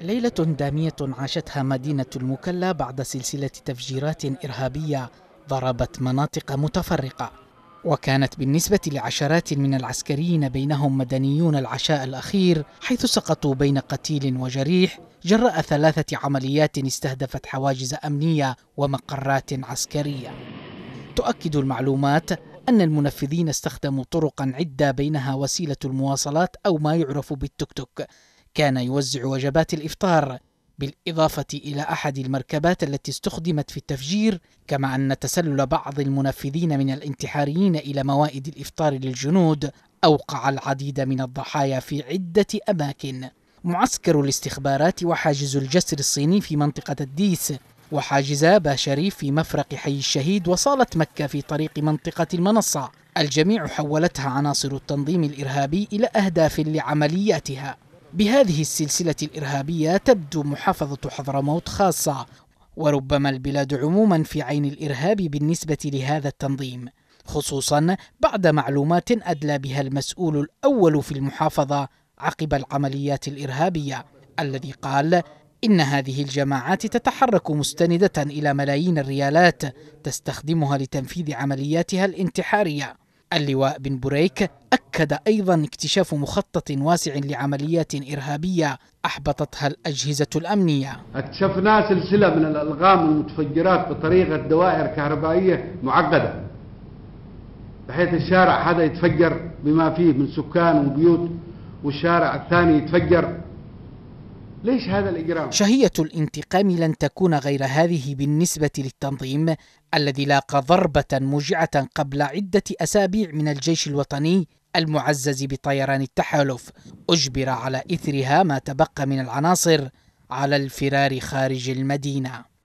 ليلة دامية عاشتها مدينة المكلا بعد سلسلة تفجيرات إرهابية ضربت مناطق متفرقة وكانت بالنسبة لعشرات من العسكريين بينهم مدنيون العشاء الأخير حيث سقطوا بين قتيل وجريح جراء ثلاثة عمليات استهدفت حواجز أمنية ومقرات عسكرية تؤكد المعلومات أن المنفذين استخدموا طرقا عدة بينها وسيلة المواصلات أو ما يعرف بالتوك توك كان يوزع وجبات الإفطار بالإضافة إلى أحد المركبات التي استخدمت في التفجير كما أن تسلل بعض المنفذين من الانتحاريين إلى موائد الإفطار للجنود أوقع العديد من الضحايا في عدة أماكن معسكر الاستخبارات وحاجز الجسر الصيني في منطقة الديس وحاجزا باشريف في مفرق حي الشهيد وصالة مكة في طريق منطقة المنصة الجميع حولتها عناصر التنظيم الإرهابي إلى أهداف لعملياتها بهذه السلسلة الإرهابية تبدو محافظة حضرموت خاصة وربما البلاد عموما في عين الإرهاب بالنسبة لهذا التنظيم خصوصا بعد معلومات أدلى بها المسؤول الأول في المحافظة عقب العمليات الإرهابية الذي قال إن هذه الجماعات تتحرك مستندة إلى ملايين الريالات تستخدمها لتنفيذ عملياتها الانتحارية اللواء بن بريك أكد أيضا اكتشاف مخطط واسع لعمليات إرهابية أحبطتها الأجهزة الأمنية اكتشفنا سلسلة من الألغام المتفجرات بطريقة دوائر كهربائية معقدة بحيث الشارع هذا يتفجر بما فيه من سكان وبيوت والشارع الثاني يتفجر ليش هذا الإجرام؟ شهية الانتقام لن تكون غير هذه بالنسبة للتنظيم الذي لاقى ضربة موجعة قبل عدة أسابيع من الجيش الوطني المعزز بطيران التحالف أجبر على إثرها ما تبقى من العناصر على الفرار خارج المدينة